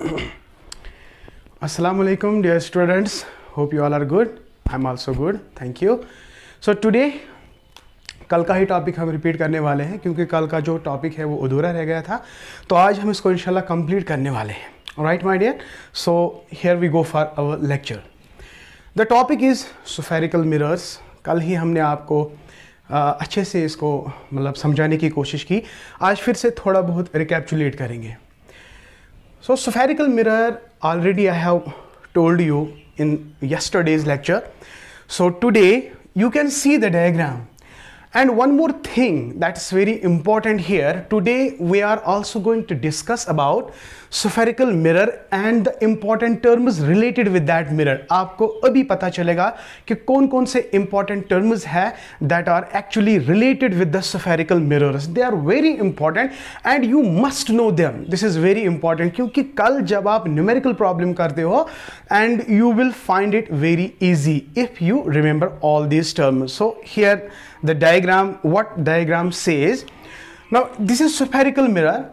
Assalamu alaikum dear students hope you all are good I'm also good thank you so today कल का ही topic हम repeat करने वाले हैं क्योंकि कल का जो टॉपिक है वो अधूरा रह गया था तो आज हम इसको इंशाल्लाह कंप्लीट करने वाले हैं right my dear so here we go for our lecture the topic is spherical mirrors कल ही हमने आपको आ, अच्छे से इसको मतलब समझाने की कोशिश की आज फिर से थोड़ा बहुत रिकेपचुलेट करेंगे So spherical mirror already I have told you in yesterday's lecture. So today you can see the diagram. And one more thing that's very important here. Today we are also going to discuss about spherical mirror and the important terms related with that mirror आपको अभी पता चलेगा कि कौन कौन से important terms है that are actually related with the spherical mirrors they are very important and you must know them this is very important क्योंकि कल जब आप न्यूमेरिकल प्रॉब्लम करते हो and you will find it very easy if you remember all this terms so here the diagram what diagram says now this is spherical mirror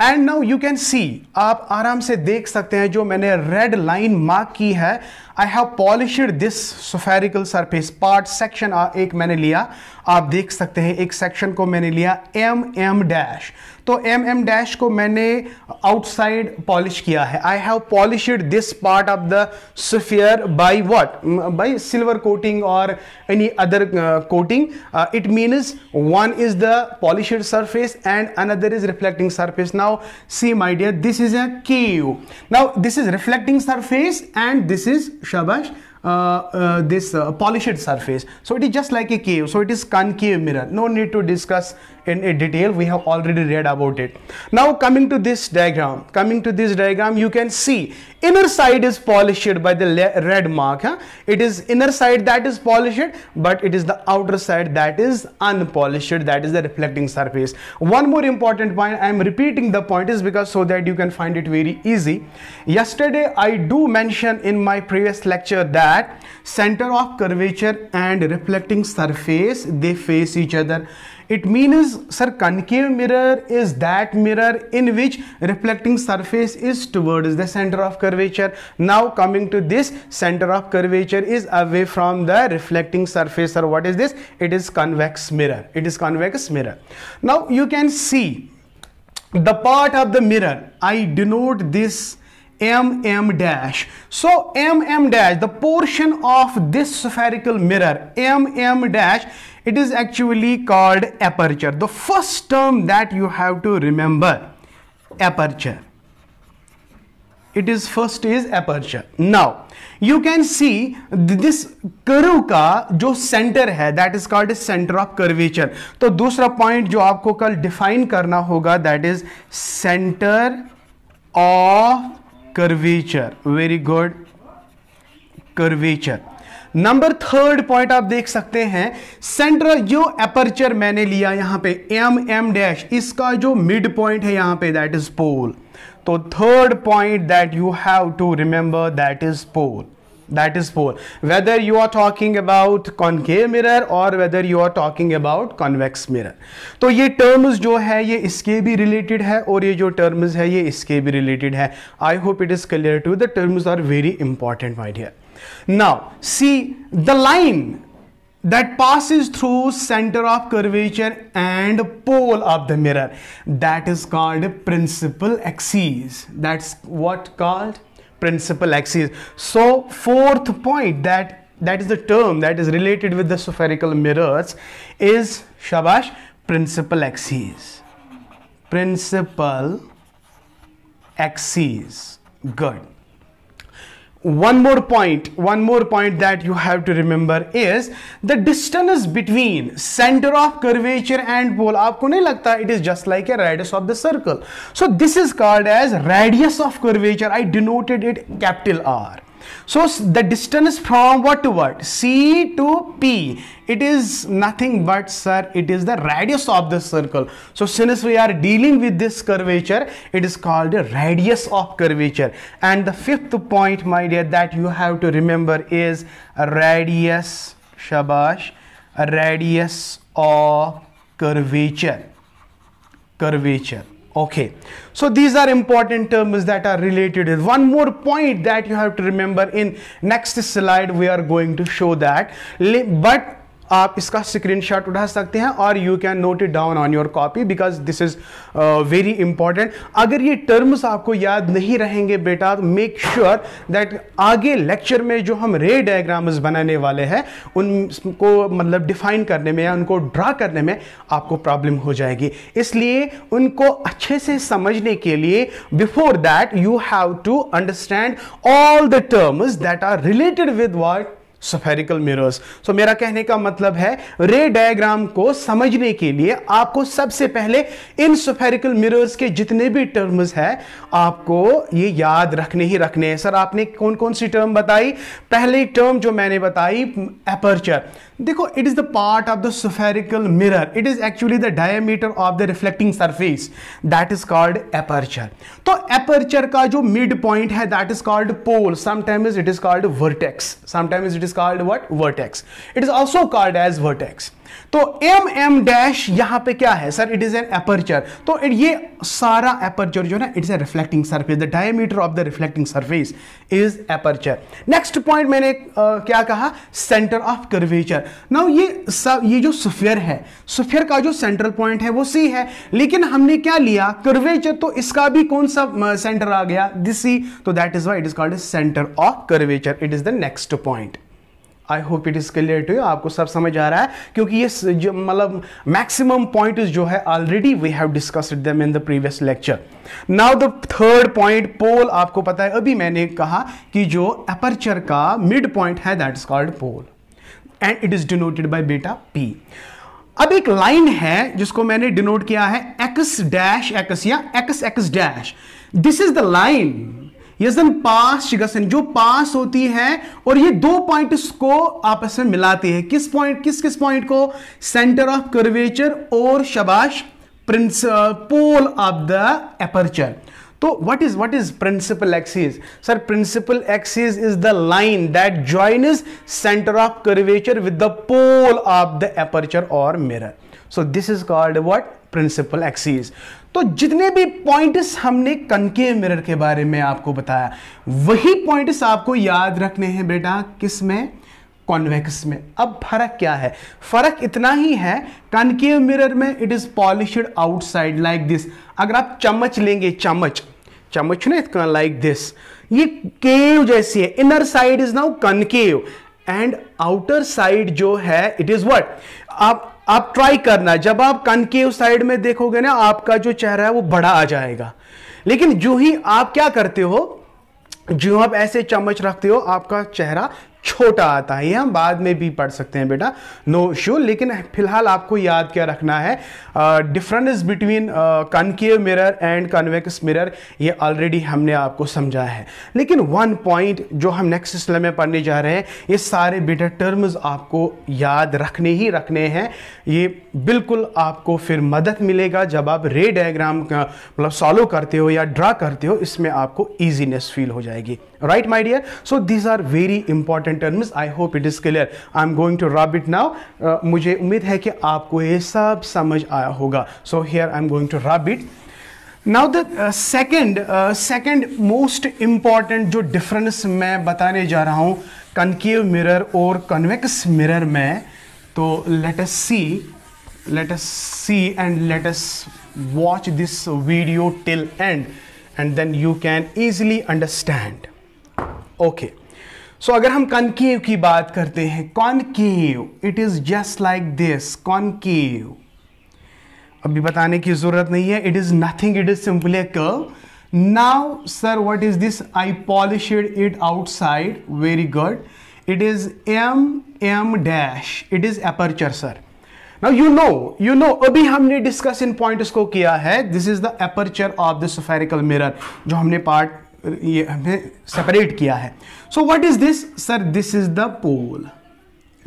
and now you can see आप आराम से देख सकते हैं जो मैंने रेड लाइन मार्क की है I have polish this spherical surface part section एक मैंने लिया आप देख सकते हैं एक सेक्शन को मैंने लिया एम एम डैश तो एम एम डैश को मैंने आउटसाइड पॉलिश किया है I have polish this part of the sphere by what by silver coating और any other coating it means one is the polish surface and another is reflecting surface now see my dear this is a cave now this is reflecting surface and this is shabash uh, uh this uh, polished surface so it is just like a cave so it is concave mirror no need to discuss in a detail we have already read about it now coming to this diagram coming to this diagram you can see inner side is polished by the red mark huh? it is inner side that is polished but it is the outer side that is unpolished that is the reflecting surface one more important point i am repeating the point is because so that you can find it very easy yesterday i do mention in my previous lecture that center of curvature and reflecting surface they face each other it means, sir, concave mirror is that mirror in which reflecting surface is towards the center of curvature. Now coming to this center of curvature is away from the reflecting surface or what is this? It is convex mirror. It is convex mirror. Now you can see the part of the mirror. I denote this M M dash so M M dash the portion of this spherical mirror M M dash it is actually called aperture the first term that you have to remember aperture it is first is aperture now you can see this curve का जो centre है that is called centre of curvature तो दूसरा point जो आपको कल define करना होगा that is centre of curvature very good curvature number third point आप देख सकते हैं सेंट्रल जो एपर्चर मैंने लिया यहां पे एम एम डैश इसका जो मिड पॉइंट है यहां पे दैट इज पोल तो third point that you have to remember that is pole that is 4 whether you are talking about concave mirror or whether you are talking about convex mirror So ये terms जो है ये इसके भी related है और ये जो terms है ये इसके भी related I hope it is clear to you the terms are very important right here. now see the line that passes through center of curvature and pole of the mirror that is called principal axis that's what called principal axis. So fourth point that that is the term that is related with the spherical mirrors is shabash principal axis. Principal axis. Good one more point one more point that you have to remember is the distance between center of curvature and pole aapko nahi lagta it is just like a radius of the circle so this is called as radius of curvature i denoted it capital r so the distance from what to what? C to P. It is nothing but sir, it is the radius of the circle. So since we are dealing with this curvature, it is called a radius of curvature. And the fifth point, my dear, that you have to remember is a radius, shabash, a radius of curvature. Curvature okay so these are important terms that are related one more point that you have to remember in next slide we are going to show that but आप इसका screenshot उठा सकते हैं और you can note it down on your copy because this is very important अगर ये terms आपको याद नहीं रहेंगे बेटा तो मेक श्योर दैट आगे लेक्चर में जो हम रे डायग्राम्स बनाने वाले हैं उनको मतलब डिफाइन करने में या उनको ड्रा करने में आपको प्रॉब्लम हो जाएगी इसलिए उनको अच्छे से समझने के लिए before that you have to understand all the terms that are related with what spherical mirrors so मेरा कहने का मतलब है रे डायग्राम को समझने के लिए आपको सबसे पहले इन सफेरिकल मिरर्स के जितने भी टर्म्स हैं आपको ये याद रखने ही रखने हैं सर आपने कौन कौन सी टर्म बताई पहली टर्म जो मैंने बताई अपर्चर देखो it is the part of the spherical mirror it is actually the diameter of the reflecting surface that is called aperture तो एपर्चर का जो मिड पॉइंट है that is called pole sometimes it is called vertex sometimes it is called what vertex it is also called as vertex तो M M dash यहां पे क्या है sir it is an aperture तो ये सारा aperture जो है it is a reflecting surface the diameter of the reflecting surface is aperture next point मैंने uh, क्या कहा सेंटर ऑफ कर्वेचर नाउ ये सब ये जो सफेयर है सफेयर का जो सेंट्रल पॉइंट है वो सी है लेकिन हमने क्या लिया कर्वेचर तो इसका भी कौन सा सेंटर आ गया दिस सी तो that is why it is called centre of curvature it is the next point I hope it is clear to you आपको सब समझ आ रहा है क्योंकि ये जो मतलब मैक्सिमम पॉइंट जो है already we have discussed them in the previous lecture now the third point pole आपको पता है अभी मैंने कहा कि जो अपर्चर का मिड पॉइंट है that is called pole and it is denoted by बेटा पी अब एक लाइन है जिसको मैंने डिनोट किया है एक्स डैश एक्स या X X dash this is the line यसन पास शिगसन जो पास होती है और ये दो पॉइंट्स को आपस में मिलाती है किस पॉइंट किस किस पॉइंट को सेंटर ऑफ कर्वेचर और शबाश prince pole of the aperture तो what is what is principal axis sir principal axis is the line that join is centre of curvature with the pole of the aperture और mirror so this is called what principal axis तो जितने भी points हमने कनके mirror के बारे में आपको बताया वही पॉइंट्स आपको याद रखने हैं बेटा किस में कॉन्वेक्स में अब फर्क क्या है फर्क इतना ही है कनकेव मिरर में it is polish outside like this अगर आप चम्मच लेंगे चम्मच चम्मच ना इतना लाइक दिस ये केव जैसी है inner side is now concave and outer side जो है इट इज वट आप आप ट्राई करना जब आप कनकेव साइड में देखोगे ना आपका जो चेहरा है वो बड़ा आ जाएगा लेकिन जो ही आप क्या करते हो जो आप ऐसे चम्मच रखते हो आपका चेहरा छोटा आता है ये हम बाद में भी पढ़ सकते हैं बेटा नो no श्योर sure, लेकिन फिलहाल आपको याद क्या रखना है difference between concave mirror and convex mirror ये ऑलरेडी हमने आपको समझा है लेकिन वन पॉइंट जो हम नेक्स्ट सिलसिले में पढ़ने जा रहे हैं ये सारे बेटा टर्म्स आपको याद रखने ही रखने हैं ये बिल्कुल आपको फिर मदद मिलेगा जब आप रे डायग्राम मतलब सॉल्व करते हो या ड्रा करते हो इसमें आपको ईजीनेस फील हो जाएगी right my dear so these are very important terms i hope it is clear i am going to rub it now mujhe ummeed hai ki aapko ye sab samajh aaya hoga so here i am going to rub it now the second second most important जो difference मैं बताने जा रहा हूँ concave mirror और convex mirror में तो let us see let us see and let us watch this video till end and then you can easily understand okay so अगर हम कनकेव की बात करते हैं concave it is just like this concave अभी बताने की जरूरत नहीं है it is nothing it is simply a curve now sir what is this I polish it outside very good it is M M dash it is aperture sir now you know you know अभी हमने discuss इन points को किया है this is the aperture of the spherical mirror जो हमने part ये हमने सेपरेट किया है so what is this sir this is the pole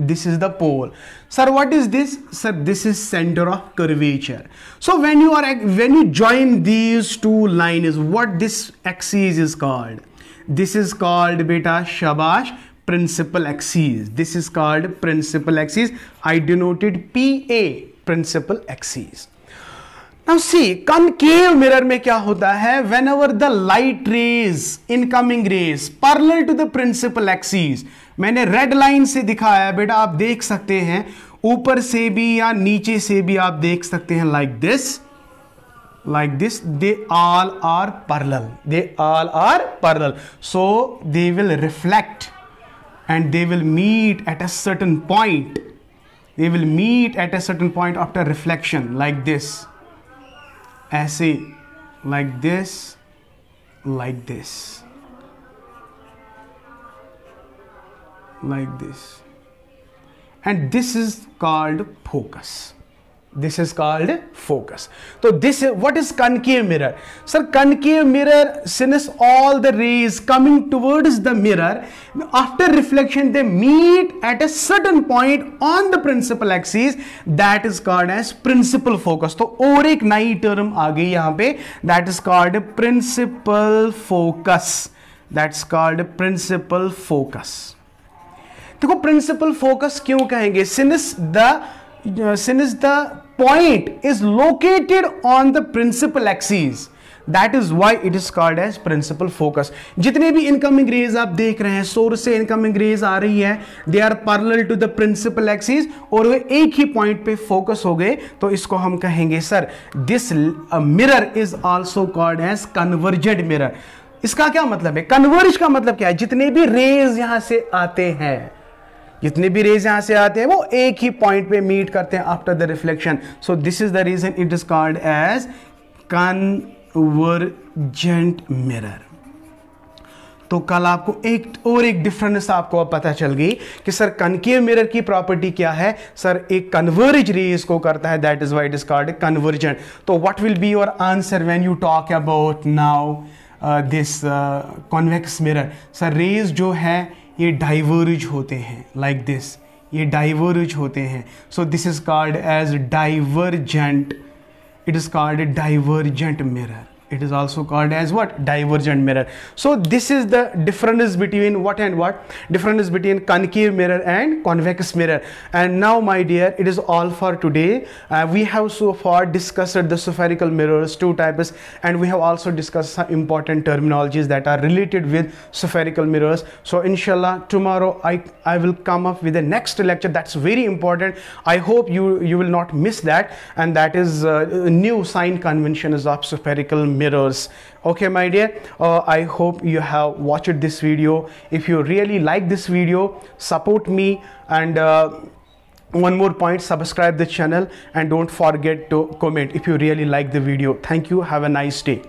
this is the pole sir what is this sir this is centre of curvature so when you are when you join these two line is what this axis is called this is called बेटा शबाश principal axis this is called principal axis I denoted P A principal axis now see concave mirror में क्या होता है whenever the light rays incoming rays parallel to the principal axis मैंने red line से दिखाया बेटा आप देख सकते हैं ऊपर से भी या नीचे से भी आप देख सकते हैं like this like this they all are parallel they all are parallel so they will reflect and they will meet at a certain point they will meet at a certain point after reflection like this ऐसे like this like this like this and this is called focus this is called focus तो this what is concave mirror sir concave mirror since all the rays coming towards the mirror after reflection they meet at a certain point on the principal axis that is called as principal focus तो और एक नई term आ गई यहां पर that is called principal focus that is called principal focus देखो principal focus क्यों कहेंगे since the सिनस the point is located on the principal axis That is why it is called as principal focus. जितने भी incoming rays आप देख रहे हैं source से incoming rays आ रही है they are parallel to the principal axis और वे एक ही पॉइंट पे फोकस हो गए तो इसको हम कहेंगे sir this mirror is also called as convergent mirror. इसका क्या मतलब है कन्वर्ज का मतलब क्या है जितने भी रेज यहां से आते हैं जितने भी रेज यहाँ से आते हैं वो एक ही पॉइंट पे मीट करते हैं after the reflection so this is the reason it is called as convergent mirror तो कल आपको एक और एक डिफरेंस आपको अब पता चल गई कि सर कनकेव मिरर की प्रॉपर्टी क्या है सर एक कन्वर्ज रेज को करता है that is why it is called convergent तो what will be your answer when you talk about now this convex mirror sir rays जो है ये डाइवर्ज होते हैं लाइक like दिस ये डाइवर्ज होते हैं so this is called as divergent it is called divergent mirror it is also called as what divergent mirror so this is the difference between what and what difference between concave mirror and convex mirror and now my dear it is all for today uh, we have so far discussed the spherical mirrors two types and we have also discussed some important terminologies that are related with spherical mirrors so inshallah tomorrow i i will come up with the next lecture that's very important i hope you you will not miss that and that is uh, new sign conventions of spherical mirrors okay my dear uh, i hope you have watched this video if you really like this video support me and uh, one more point subscribe the channel and don't forget to comment if you really like the video thank you have a nice day